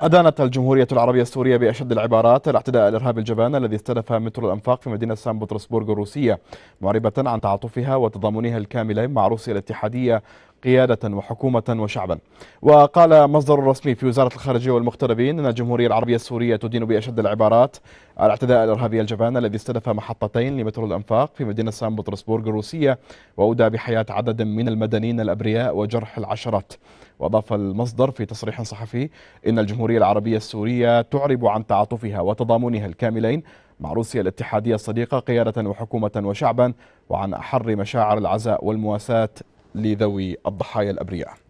أدانت الجمهورية العربية السورية بأشد العبارات الاعتداء الإرهابي الجبان الذي استهدف مترو الأنفاق في مدينة سان بطرسبورغ الروسية معربة عن تعاطفها وتضامنها الكامل مع روسيا الاتحادية قيادة وحكومة وشعبا وقال مصدر رسمي في وزارة الخارجية والمغتربين أن الجمهورية العربية السورية تدين بأشد العبارات الاعتداء الإرهابي الجبان الذي استهدف محطتين لمترو الأنفاق في مدينة سان بطرسبورغ الروسية وأودى بحياة عدد من المدنيين الأبرياء وجرح العشرات وأضاف المصدر في تصريح صحفي إن الجمهورية العربية السورية تعرب عن تعاطفها وتضامنها الكاملين مع روسيا الاتحادية الصديقة قيادة وحكومة وشعبا وعن أحر مشاعر العزاء والمواساة لذوي الضحايا الأبرياء